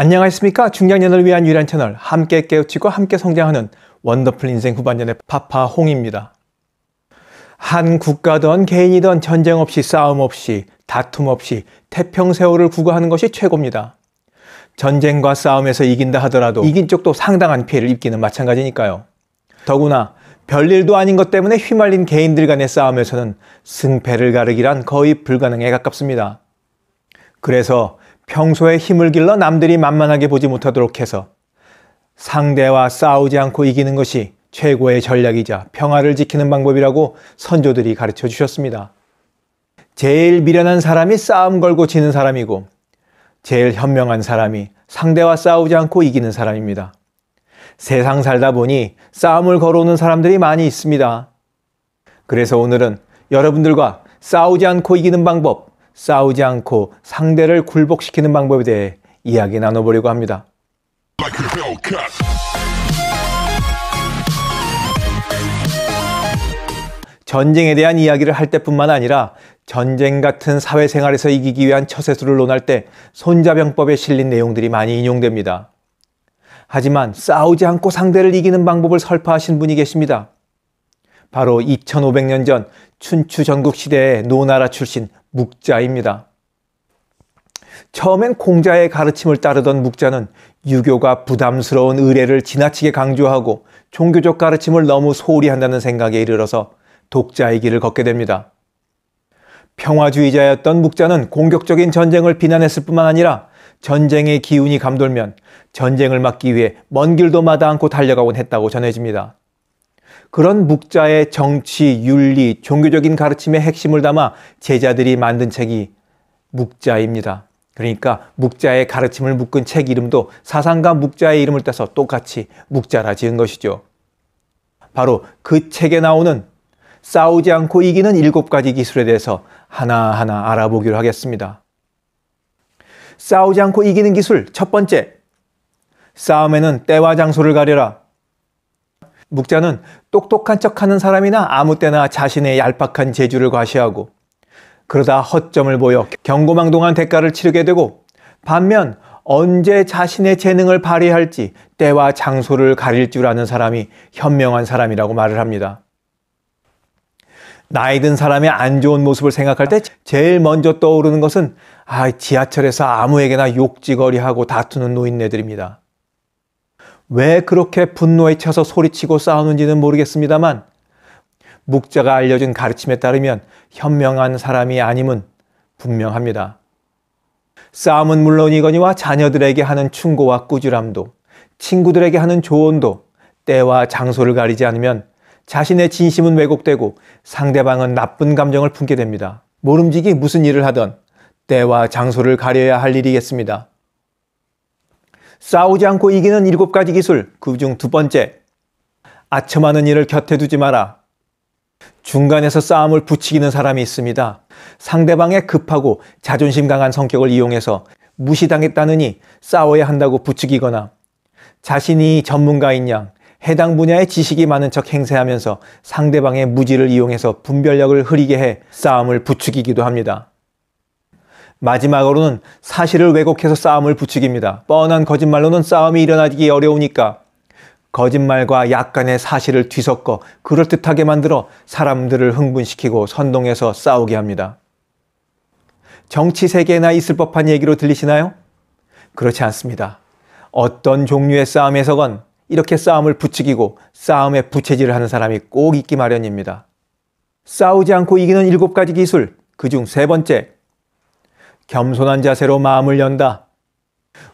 안녕하십니까 중장년을 위한 유일한 채널 함께 깨우치고 함께 성장하는 원더풀 인생 후반년의 파파홍입니다 한 국가든 개인이든 전쟁 없이 싸움 없이 다툼 없이 태평세월을 구가하는 것이 최고입니다 전쟁과 싸움에서 이긴다 하더라도 이긴 쪽도 상당한 피해를 입기는 마찬가지니까요 더구나 별일도 아닌 것 때문에 휘말린 개인들 간의 싸움에서는 승패를 가르기란 거의 불가능에 가깝습니다 그래서 평소에 힘을 길러 남들이 만만하게 보지 못하도록 해서 상대와 싸우지 않고 이기는 것이 최고의 전략이자 평화를 지키는 방법이라고 선조들이 가르쳐 주셨습니다. 제일 미련한 사람이 싸움 걸고 지는 사람이고 제일 현명한 사람이 상대와 싸우지 않고 이기는 사람입니다. 세상 살다 보니 싸움을 걸어오는 사람들이 많이 있습니다. 그래서 오늘은 여러분들과 싸우지 않고 이기는 방법, 싸우지 않고 상대를 굴복시키는 방법에 대해 이야기 나눠보려고 합니다. 전쟁에 대한 이야기를 할 때뿐만 아니라 전쟁 같은 사회생활에서 이기기 위한 처세술을 논할 때 손자병법에 실린 내용들이 많이 인용됩니다. 하지만 싸우지 않고 상대를 이기는 방법을 설파하신 분이 계십니다. 바로 2500년 전 춘추 전국 시대의 노나라 출신 묵자입니다. 처음엔 공자의 가르침을 따르던 묵자는 유교가 부담스러운 의례를 지나치게 강조하고 종교적 가르침을 너무 소홀히 한다는 생각에 이르러서 독자의 길을 걷게 됩니다. 평화주의자였던 묵자는 공격적인 전쟁을 비난했을 뿐만 아니라 전쟁의 기운이 감돌면 전쟁을 막기 위해 먼 길도 마다 않고 달려가곤 했다고 전해집니다. 그런 묵자의 정치, 윤리, 종교적인 가르침의 핵심을 담아 제자들이 만든 책이 묵자입니다. 그러니까 묵자의 가르침을 묶은 책 이름도 사상가 묵자의 이름을 따서 똑같이 묵자라 지은 것이죠. 바로 그 책에 나오는 싸우지 않고 이기는 일곱 가지 기술에 대해서 하나하나 알아보기로 하겠습니다. 싸우지 않고 이기는 기술 첫 번째. 싸움에는 때와 장소를 가려라. 묵자는 똑똑한 척하는 사람이나 아무 때나 자신의 얄팍한 재주를 과시하고 그러다 허점을 보여 경고망동한 대가를 치르게 되고 반면 언제 자신의 재능을 발휘할지 때와 장소를 가릴 줄 아는 사람이 현명한 사람이라고 말을 합니다. 나이 든 사람의 안 좋은 모습을 생각할 때 제일 먼저 떠오르는 것은 아, 지하철에서 아무에게나 욕지거리하고 다투는 노인네들입니다. 왜 그렇게 분노에 차서 소리치고 싸우는지는 모르겠습니다만 묵자가 알려준 가르침에 따르면 현명한 사람이 아님은 분명합니다. 싸움은 물론이거니와 자녀들에게 하는 충고와 꾸지람도 친구들에게 하는 조언도 때와 장소를 가리지 않으면 자신의 진심은 왜곡되고 상대방은 나쁜 감정을 품게 됩니다. 모름지기 무슨 일을 하던 때와 장소를 가려야 할 일이겠습니다. 싸우지 않고 이기는 일곱 가지 기술, 그 중 두 번째. 아첨하는 일을 곁에 두지 마라. 중간에서 싸움을 부추기는 사람이 있습니다. 상대방의 급하고 자존심 강한 성격을 이용해서 무시당했다느니 싸워야 한다고 부추기거나 자신이 전문가인 양 해당 분야의 지식이 많은 척 행세하면서 상대방의 무지를 이용해서 분별력을 흐리게 해 싸움을 부추기기도 합니다. 마지막으로는 사실을 왜곡해서 싸움을 부추깁니다. 뻔한 거짓말로는 싸움이 일어나기 어려우니까 거짓말과 약간의 사실을 뒤섞어 그럴듯하게 만들어 사람들을 흥분시키고 선동해서 싸우게 합니다. 정치 세계나 있을 법한 얘기로 들리시나요? 그렇지 않습니다. 어떤 종류의 싸움에서건 이렇게 싸움을 부추기고 싸움에 부채질을 하는 사람이 꼭 있기 마련입니다. 싸우지 않고 이기는 일곱 가지 기술, 그중 세 번째, 겸손한 자세로 마음을 연다.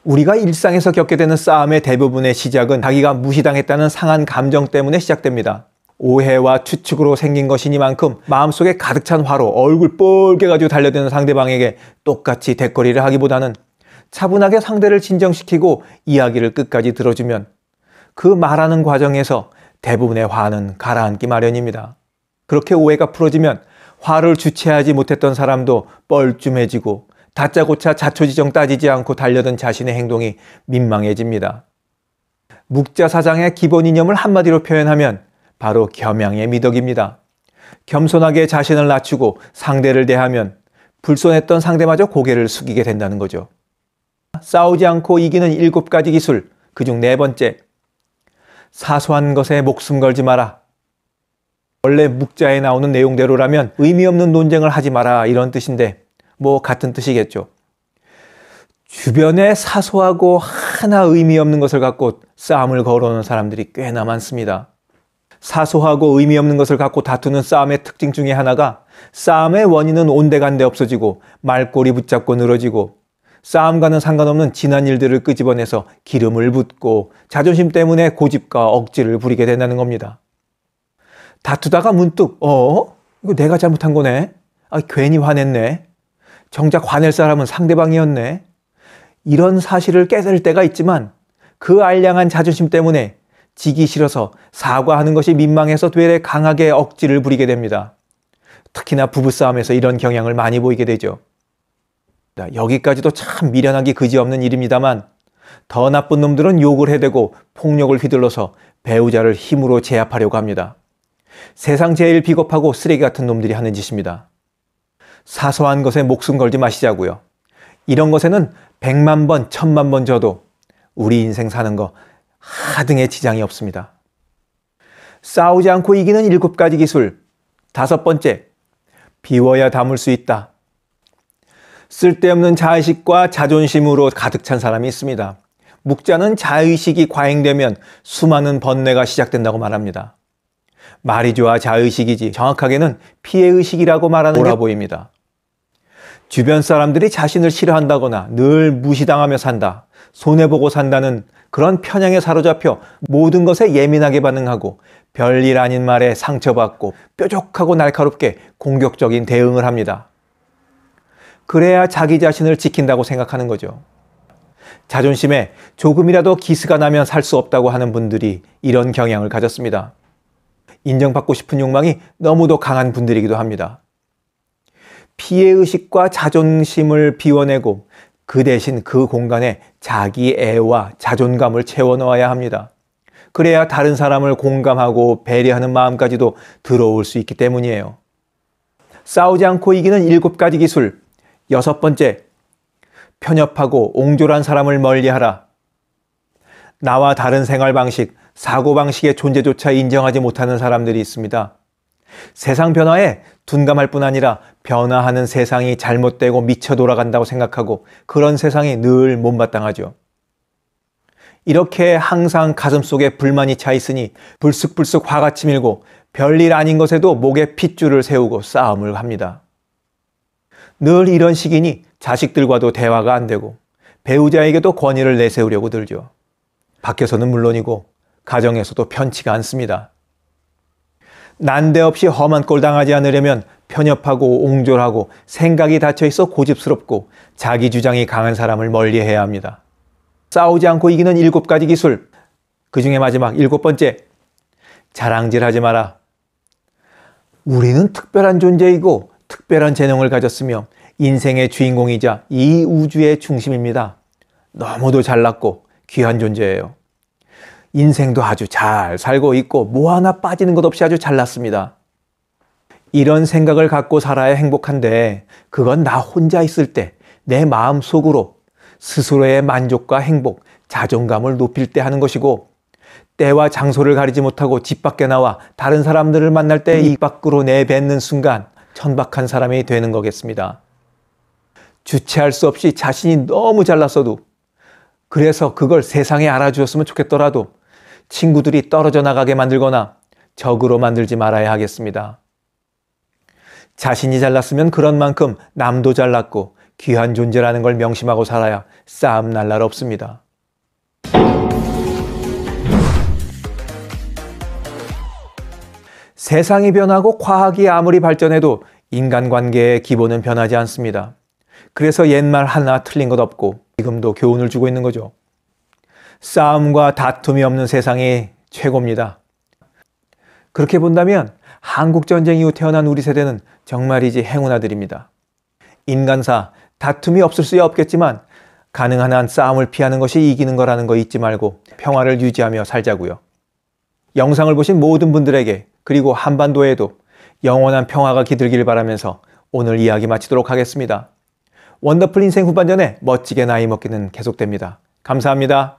우리가 일상에서 겪게 되는 싸움의 대부분의 시작은 자기가 무시당했다는 상한 감정 때문에 시작됩니다. 오해와 추측으로 생긴 것이니만큼 마음속에 가득 찬 화로 얼굴 뻘게 가지고 달려드는 상대방에게 똑같이 대거리를 하기보다는 차분하게 상대를 진정시키고 이야기를 끝까지 들어주면 그 말하는 과정에서 대부분의 화는 가라앉기 마련입니다. 그렇게 오해가 풀어지면 화를 주체하지 못했던 사람도 뻘쭘해지고 다짜고짜 자초지정 따지지 않고 달려든 자신의 행동이 민망해집니다. 묵자 사상의 기본 이념을 한마디로 표현하면 바로 겸양의 미덕입니다. 겸손하게 자신을 낮추고 상대를 대하면 불손했던 상대마저 고개를 숙이게 된다는 거죠. 싸우지 않고 이기는 일곱 가지 기술, 그중 네 번째. 사소한 것에 목숨 걸지 마라. 원래 묵자에 나오는 내용대로라면 의미 없는 논쟁을 하지 마라 이런 뜻인데 뭐 같은 뜻이겠죠. 주변에 사소하고 하나 의미 없는 것을 갖고 싸움을 걸어오는 사람들이 꽤나 많습니다. 사소하고 의미 없는 것을 갖고 다투는 싸움의 특징 중에 하나가 싸움의 원인은 온데간데 없어지고 말꼬리 붙잡고 늘어지고 싸움과는 상관없는 지난 일들을 끄집어내서 기름을 붓고 자존심 때문에 고집과 억지를 부리게 된다는 겁니다. 다투다가 문득 어? 이거 내가 잘못한 거네? 아, 괜히 화냈네. 정작 화낼 사람은 상대방이었네. 이런 사실을 깨달을 때가 있지만 그 알량한 자존심 때문에 지기 싫어서 사과하는 것이 민망해서 되레 강하게 억지를 부리게 됩니다. 특히나 부부싸움에서 이런 경향을 많이 보이게 되죠. 여기까지도 참 미련하기 그지없는 일입니다만 더 나쁜 놈들은 욕을 해대고 폭력을 휘둘러서 배우자를 힘으로 제압하려고 합니다. 세상 제일 비겁하고 쓰레기 같은 놈들이 하는 짓입니다. 사소한 것에 목숨 걸지 마시자고요. 이런 것에는 백만 번, 천만 번 져도 우리 인생 사는 거 하등의 지장이 없습니다. 싸우지 않고 이기는 일곱 가지 기술. 다섯 번째, 비워야 담을 수 있다. 쓸데없는 자의식과 자존심으로 가득 찬 사람이 있습니다. 묵자는 자의식이 과잉되면 수많은 번뇌가 시작된다고 말합니다. 말이 좋아 자의식이지 정확하게는 피해의식이라고 말하는 오 보입니다. 주변 사람들이 자신을 싫어한다거나 늘 무시당하며 산다, 손해보고 산다는 그런 편향에 사로잡혀 모든 것에 예민하게 반응하고 별일 아닌 말에 상처받고 뾰족하고 날카롭게 공격적인 대응을 합니다. 그래야 자기 자신을 지킨다고 생각하는 거죠. 자존심에 조금이라도 기스가 나면 살 수 없다고 하는 분들이 이런 경향을 가졌습니다. 인정받고 싶은 욕망이 너무도 강한 분들이기도 합니다. 피해의식과 자존심을 비워내고 그 대신 그 공간에 자기 애와 자존감을 채워넣어야 합니다. 그래야 다른 사람을 공감하고 배려하는 마음까지도 들어올 수 있기 때문이에요. 싸우지 않고 이기는 일곱 가지 기술. 여섯 번째, 편협하고 옹졸한 사람을 멀리하라. 나와 다른 생활 방식, 사고 방식의 존재조차 인정하지 못하는 사람들이 있습니다. 세상 변화에 둔감할 뿐 아니라 변화하는 세상이 잘못되고 미쳐 돌아간다고 생각하고 그런 세상이 늘 못마땅하죠. 이렇게 항상 가슴속에 불만이 차 있으니 불쑥불쑥 화가 치밀고 별일 아닌 것에도 목에 핏줄을 세우고 싸움을 합니다. 늘 이런 시기니 자식들과도 대화가 안 되고 배우자에게도 권위를 내세우려고 들죠. 밖에서는 물론이고 가정에서도 편치가 않습니다. 난데없이 험한 꼴 당하지 않으려면 편협하고 옹졸하고 생각이 닫혀 있어 고집스럽고 자기 주장이 강한 사람을 멀리 해야 합니다. 싸우지 않고 이기는 일곱 가지 기술. 그 중에 마지막 일곱 번째. 자랑질 하지 마라. 우리는 특별한 존재이고 특별한 재능을 가졌으며 인생의 주인공이자 이 우주의 중심입니다. 너무도 잘났고 귀한 존재예요. 인생도 아주 잘 살고 있고 뭐 하나 빠지는 것 없이 아주 잘났습니다. 이런 생각을 갖고 살아야 행복한데 그건 나 혼자 있을 때 내 마음 속으로 스스로의 만족과 행복, 자존감을 높일 때 하는 것이고 때와 장소를 가리지 못하고 집 밖에 나와 다른 사람들을 만날 때 입 밖으로 내뱉는 순간 천박한 사람이 되는 거겠습니다. 주체할 수 없이 자신이 너무 잘났어도 그래서 그걸 세상에 알아주었으면 좋겠더라도 친구들이 떨어져 나가게 만들거나 적으로 만들지 말아야 하겠습니다. 자신이 잘났으면 그런 만큼 남도 잘났고 귀한 존재라는 걸 명심하고 살아야 싸움 날 날 없습니다. 세상이 변하고 과학이 아무리 발전해도 인간관계의 기본은 변하지 않습니다. 그래서 옛말 하나 틀린 것 없고 지금도 교훈을 주고 있는 거죠. 싸움과 다툼이 없는 세상이 최고입니다. 그렇게 본다면 한국전쟁 이후 태어난 우리 세대는 정말이지 행운아들입니다. 인간사, 다툼이 없을 수야 없겠지만 가능한 한 싸움을 피하는 것이 이기는 거라는 거 잊지 말고 평화를 유지하며 살자고요. 영상을 보신 모든 분들에게 그리고 한반도에도 영원한 평화가 기들길 바라면서 오늘 이야기 마치도록 하겠습니다. 원더풀 인생 후반전에 멋지게 나이 먹기는 계속됩니다. 감사합니다.